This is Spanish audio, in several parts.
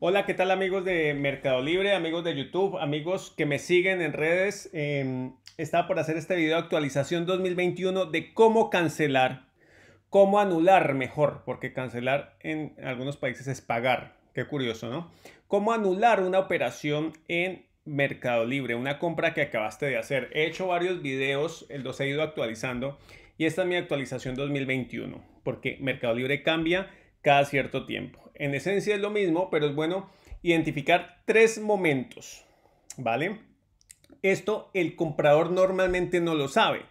Hola, ¿qué tal amigos de Mercado Libre, amigos de YouTube, amigos que me siguen en redes? Eh, estaba por hacer este video de actualización 2021 de cómo cancelar, cómo anular mejor, porque cancelar en algunos países es pagar. Qué curioso, ¿no? Cómo anular una operación en Mercado Libre, una compra que acabaste de hacer. He hecho varios videos, los he ido actualizando y esta es mi actualización 2021, porque Mercado Libre cambia cada cierto tiempo. En esencia es lo mismo, pero es bueno identificar tres momentos, ¿vale? Esto el comprador normalmente no lo sabe,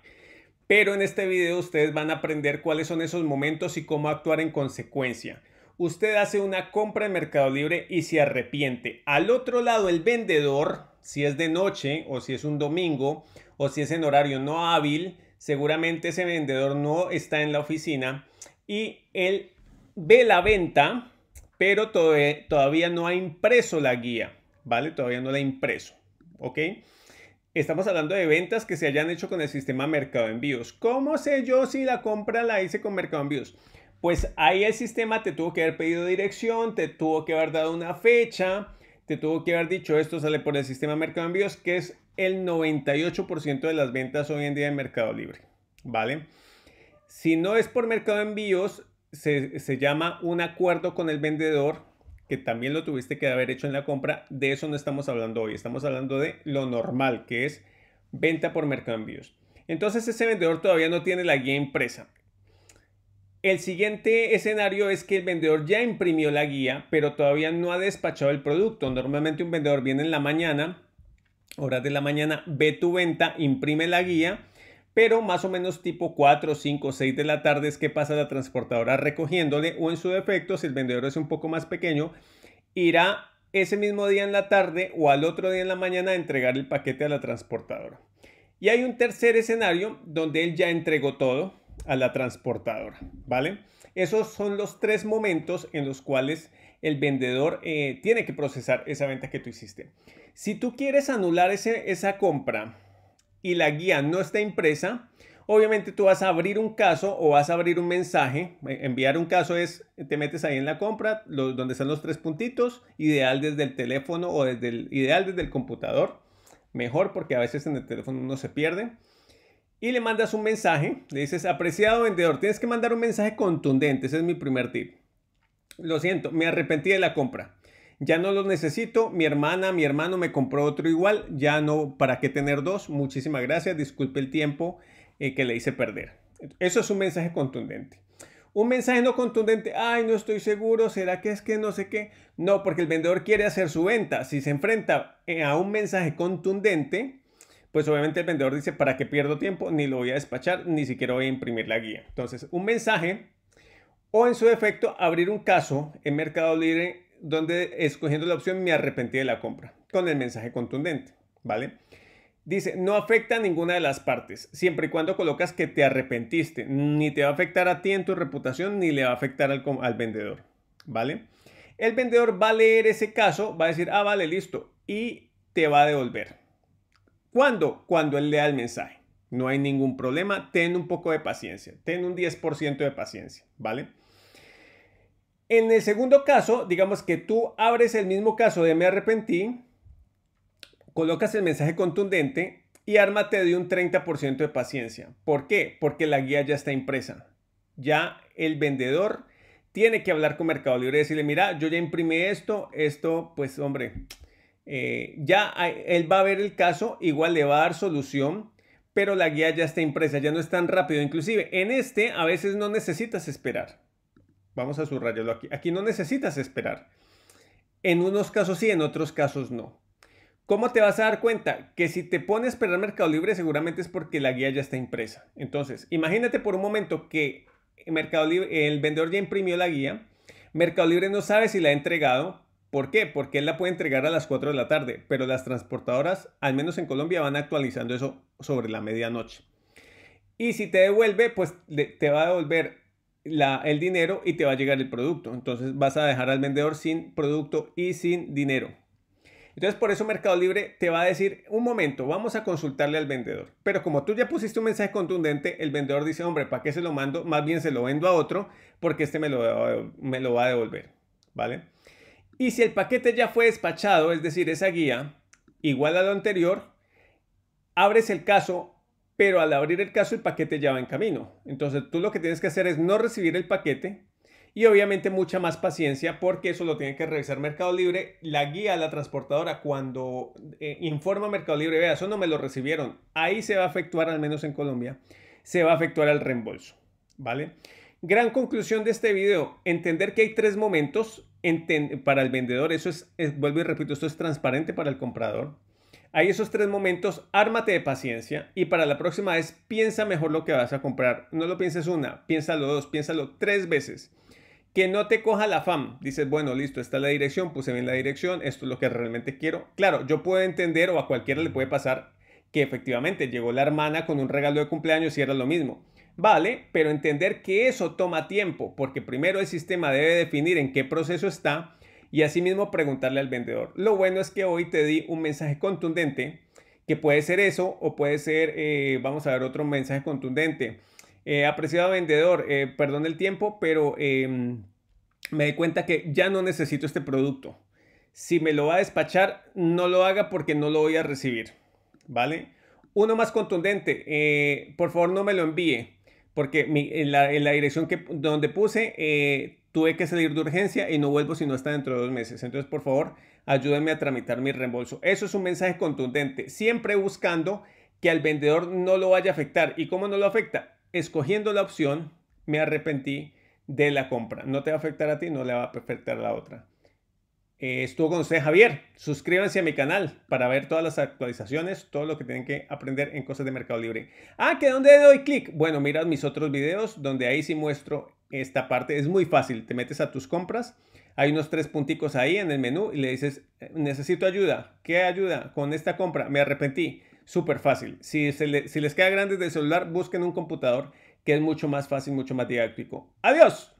pero en este video ustedes van a aprender cuáles son esos momentos y cómo actuar en consecuencia. Usted hace una compra en Mercado Libre y se arrepiente. Al otro lado, el vendedor, si es de noche o si es un domingo o si es en horario no hábil, seguramente ese vendedor no está en la oficina y él ve la venta pero todavía no ha impreso la guía, ¿vale? Todavía no la ha impreso, ¿ok? Estamos hablando de ventas que se hayan hecho con el sistema Mercado Envíos. ¿Cómo sé yo si la compra la hice con Mercado Envíos? Pues ahí el sistema te tuvo que haber pedido dirección, te tuvo que haber dado una fecha, te tuvo que haber dicho esto sale por el sistema Mercado Envíos, que es el 98% de las ventas hoy en día en Mercado Libre, ¿vale? Si no es por Mercado Envíos, se, llama un acuerdo con el vendedor, que también lo tuviste que haber hecho en la compra. De eso no estamos hablando hoy, estamos hablando de lo normal, que es venta por mercancías Entonces ese vendedor todavía no tiene la guía impresa. El siguiente escenario es que el vendedor ya imprimió la guía, pero todavía no ha despachado el producto. Normalmente un vendedor viene en la mañana, horas de la mañana, ve tu venta, imprime la guía pero más o menos tipo 4, 5, 6 de la tarde es que pasa la transportadora recogiéndole o en su defecto, si el vendedor es un poco más pequeño, irá ese mismo día en la tarde o al otro día en la mañana a entregar el paquete a la transportadora. Y hay un tercer escenario donde él ya entregó todo a la transportadora, ¿vale? Esos son los tres momentos en los cuales el vendedor eh, tiene que procesar esa venta que tú hiciste. Si tú quieres anular esa compra, y la guía no está impresa, obviamente tú vas a abrir un caso o vas a abrir un mensaje. Eh, enviar un caso es, te metes ahí en la compra, donde están los tres puntitos, ideal desde el teléfono o desde el, ideal desde el computador. Mejor porque a veces en el teléfono uno se pierde. Y le mandas un mensaje, le dices, apreciado vendedor, tienes que mandar un mensaje contundente, ese es mi primer tip. Lo siento, me arrepentí de la compra ya no los necesito, mi hermana, mi hermano me compró otro igual, ya no, ¿para qué tener dos? Muchísimas gracias, disculpe el tiempo eh, que le hice perder. Eso es un mensaje contundente. Un mensaje no contundente, ay, no estoy seguro, ¿será que es que no sé qué? No, porque el vendedor quiere hacer su venta. Si se enfrenta eh, a un mensaje contundente, pues obviamente el vendedor dice, ¿para qué pierdo tiempo? Ni lo voy a despachar, ni siquiera voy a imprimir la guía. Entonces, un mensaje o en su defecto abrir un caso en Mercado Libre donde escogiendo la opción me arrepentí de la compra, con el mensaje contundente, ¿vale? Dice, no afecta a ninguna de las partes, siempre y cuando colocas que te arrepentiste, ni te va a afectar a ti en tu reputación, ni le va a afectar al, vendedor, ¿vale? El vendedor va a leer ese caso, va a decir, ah, vale, listo, y te va a devolver. ¿Cuándo? Cuando él lea el mensaje. No hay ningún problema, ten un poco de paciencia, ten un 10% de paciencia, ¿vale? En el segundo caso, digamos que tú abres el mismo caso de me arrepentí, colocas el mensaje contundente y ármate de un 30% de paciencia. ¿Por qué? Porque la guía ya está impresa. Ya el vendedor tiene que hablar con Mercado Libre y decirle, mira, yo ya imprimí esto, esto, pues hombre, eh, ya él va a ver el caso, igual le va a dar solución, pero la guía ya está impresa, ya no es tan rápido. Inclusive en este a veces no necesitas esperar. Vamos a subrayarlo aquí. Aquí no necesitas esperar. En unos casos sí, en otros casos no. ¿Cómo te vas a dar cuenta? Que si te pones esperar Mercado Libre seguramente es porque la guía ya está impresa. Entonces, imagínate por un momento que Mercado el vendedor ya imprimió la guía. Mercado Libre no sabe si la ha entregado. ¿Por qué? Porque él la puede entregar a las 4 de la tarde, pero las transportadoras, al menos en Colombia, van actualizando eso sobre la medianoche. Y si te devuelve, pues te va a devolver el dinero y te va a llegar el producto. Entonces vas a dejar al vendedor sin producto y sin dinero. Entonces por eso Mercado Libre te va a decir, un momento, vamos a consultarle al vendedor. Pero como tú ya pusiste un mensaje contundente, el vendedor dice, hombre, ¿para qué se lo mando? Más bien se lo vendo a otro porque este me lo, me lo va a devolver. ¿Vale? Y si el paquete ya fue despachado, es decir, esa guía, igual a lo anterior, abres el caso pero al abrir el caso el paquete ya va en camino. Entonces tú lo que tienes que hacer es no recibir el paquete y obviamente mucha más paciencia porque eso lo tiene que revisar Mercado Libre. La guía a la transportadora cuando eh, informa Mercado Libre, vea, eso no me lo recibieron. Ahí se va a efectuar, al menos en Colombia, se va a efectuar el reembolso. ¿Vale? Gran conclusión de este video, entender que hay tres momentos para el vendedor. Eso es vuelvo y repito, esto es transparente para el comprador hay esos tres momentos, ármate de paciencia y para la próxima vez piensa mejor lo que vas a comprar. No lo pienses una, piénsalo dos, piénsalo tres veces. Que no te coja la fam. Dices, bueno, listo, está la dirección, puse bien la dirección, esto es lo que realmente quiero. Claro, yo puedo entender o a cualquiera le puede pasar que efectivamente llegó la hermana con un regalo de cumpleaños y era lo mismo. Vale, pero entender que eso toma tiempo, porque primero el sistema debe definir en qué proceso está y asimismo preguntarle al vendedor. Lo bueno es que hoy te di un mensaje contundente, que puede ser eso o puede ser, eh, vamos a ver, otro mensaje contundente. Eh, apreciado vendedor, eh, perdón el tiempo, pero em, me di cuenta que ya no necesito este producto. Si me lo va a despachar, no lo haga porque no lo voy a recibir. ¿Vale? Uno más contundente, por favor no me lo envíe porque en, la, dirección que, donde puse tuve que salir de urgencia y no vuelvo si no está dentro de dos meses. Entonces, por favor, ayúdenme a tramitar mi reembolso. Eso es un mensaje contundente, siempre buscando que al vendedor no lo vaya a afectar. ¿Y cómo no lo afecta? Escogiendo la opción, me arrepentí de la compra. No te va a afectar a ti, no le va a afectar a la otra. Eh, estuvo con usted Javier. Suscríbanse a mi canal para ver todas las actualizaciones, todo lo que tienen que aprender en cosas de Mercado Libre. Ah, ¿qué? dónde doy clic? Bueno, mirad mis otros videos donde ahí sí muestro esta parte. Es muy fácil, te metes a tus compras, hay unos tres punticos ahí en el menú y le dices, eh, necesito ayuda, ¿qué ayuda con esta compra? Me arrepentí, súper fácil. Si, les queda grande el celular, busquen un computador que es mucho más fácil, mucho más didáctico. Adiós.